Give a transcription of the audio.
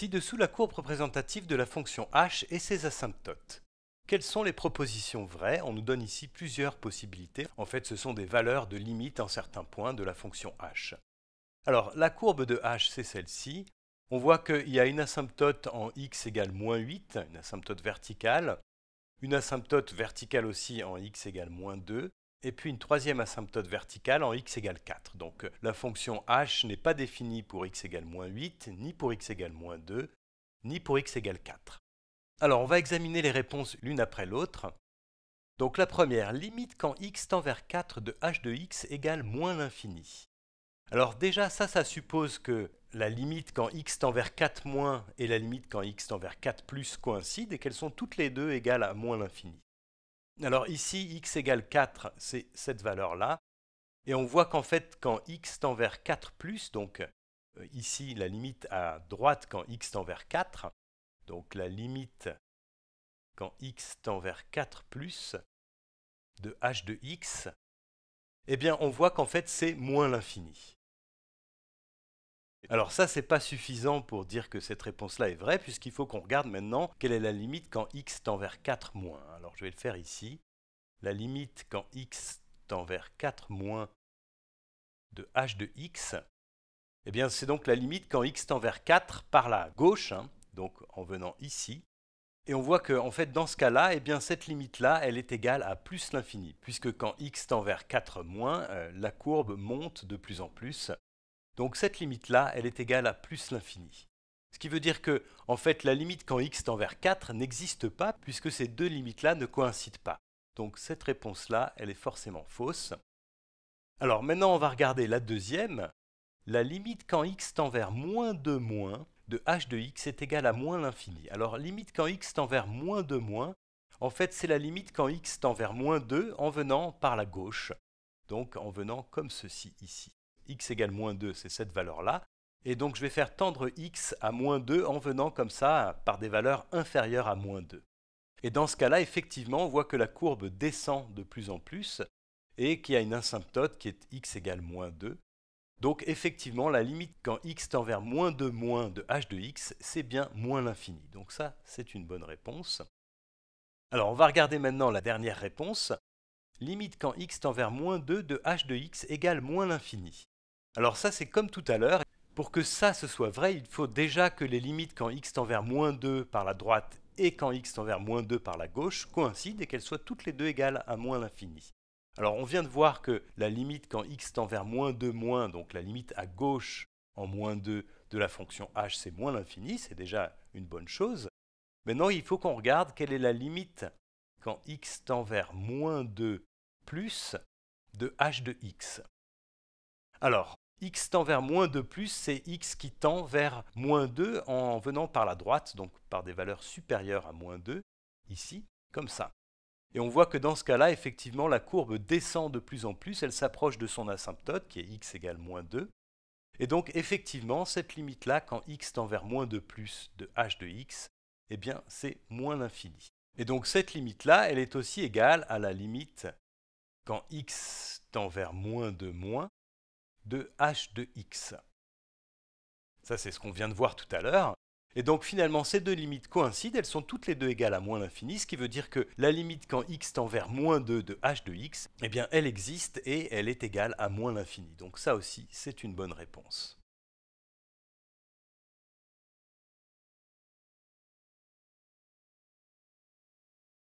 Ci-dessous la courbe représentative de la fonction h et ses asymptotes. Quelles sont les propositions vraies On nous donne ici plusieurs possibilités. En fait, ce sont des valeurs de limite en certains points de la fonction h. Alors, la courbe de h, c'est celle-ci. On voit qu'il y a une asymptote en x égale moins 8, une asymptote verticale, une asymptote verticale aussi en x égale moins 2, et puis une troisième asymptote verticale en x égale 4. Donc euh, la fonction h n'est pas définie pour x égale moins 8, ni pour x égale moins 2, ni pour x égale 4. Alors on va examiner les réponses l'une après l'autre. Donc la première, limite quand x tend vers 4 de h de x égale moins l'infini. Alors déjà ça, ça suppose que la limite quand x tend vers 4 moins et la limite quand x tend vers 4 plus coïncident et qu'elles sont toutes les deux égales à moins l'infini. Alors ici, x égale 4, c'est cette valeur-là. Et on voit qu'en fait, quand x tend vers 4 plus, donc euh, ici la limite à droite quand x tend vers 4, donc la limite quand x tend vers 4 plus de h de x, eh bien on voit qu'en fait c'est moins l'infini. Alors ça, n'est pas suffisant pour dire que cette réponse-là est vraie, puisqu'il faut qu'on regarde maintenant quelle est la limite quand x tend vers 4 moins. Alors je vais le faire ici. La limite quand x tend vers 4 moins de h de x, eh bien c'est donc la limite quand x tend vers 4 par la gauche, hein, donc en venant ici. Et on voit que, en fait, dans ce cas-là, eh bien, cette limite-là, elle est égale à plus l'infini, puisque quand x tend vers 4 moins, euh, la courbe monte de plus en plus, donc cette limite-là, elle est égale à plus l'infini. Ce qui veut dire que, en fait, la limite quand x tend vers 4 n'existe pas puisque ces deux limites-là ne coïncident pas. Donc cette réponse-là, elle est forcément fausse. Alors maintenant, on va regarder la deuxième. La limite quand x tend vers moins 2 moins de h de x est égale à moins l'infini. Alors limite quand x tend vers moins 2 moins, en fait c'est la limite quand x tend vers moins 2 en venant par la gauche, donc en venant comme ceci ici x égale moins 2, c'est cette valeur-là. Et donc je vais faire tendre x à moins 2 en venant comme ça par des valeurs inférieures à moins 2. Et dans ce cas-là, effectivement, on voit que la courbe descend de plus en plus et qu'il y a une asymptote qui est x égale moins 2. Donc effectivement, la limite quand x tend vers moins 2 moins de h de x, c'est bien moins l'infini. Donc ça, c'est une bonne réponse. Alors on va regarder maintenant la dernière réponse. Limite quand x tend vers moins 2 de h de x égale moins l'infini. Alors ça, c'est comme tout à l'heure. Pour que ça, ce soit vrai, il faut déjà que les limites quand x tend vers moins 2 par la droite et quand x tend vers moins 2 par la gauche coïncident et qu'elles soient toutes les deux égales à moins l'infini. Alors on vient de voir que la limite quand x tend vers moins 2 moins, donc la limite à gauche en moins 2 de la fonction h, c'est moins l'infini, c'est déjà une bonne chose. Maintenant, il faut qu'on regarde quelle est la limite quand x tend vers moins 2 plus de h de x. Alors, x tend vers moins 2 plus, c'est x qui tend vers moins 2 en venant par la droite, donc par des valeurs supérieures à moins 2, ici, comme ça. Et on voit que dans ce cas-là, effectivement, la courbe descend de plus en plus, elle s'approche de son asymptote, qui est x égale moins 2. Et donc, effectivement, cette limite-là, quand x tend vers moins 2 plus de h de x, eh bien, c'est moins l'infini. Et donc, cette limite-là, elle est aussi égale à la limite quand x tend vers moins 2 moins de h de x. Ça, c'est ce qu'on vient de voir tout à l'heure. Et donc finalement, ces deux limites coïncident, elles sont toutes les deux égales à moins l'infini, ce qui veut dire que la limite quand x tend vers moins 2 de h de x, eh bien elle existe et elle est égale à moins l'infini. Donc ça aussi, c'est une bonne réponse.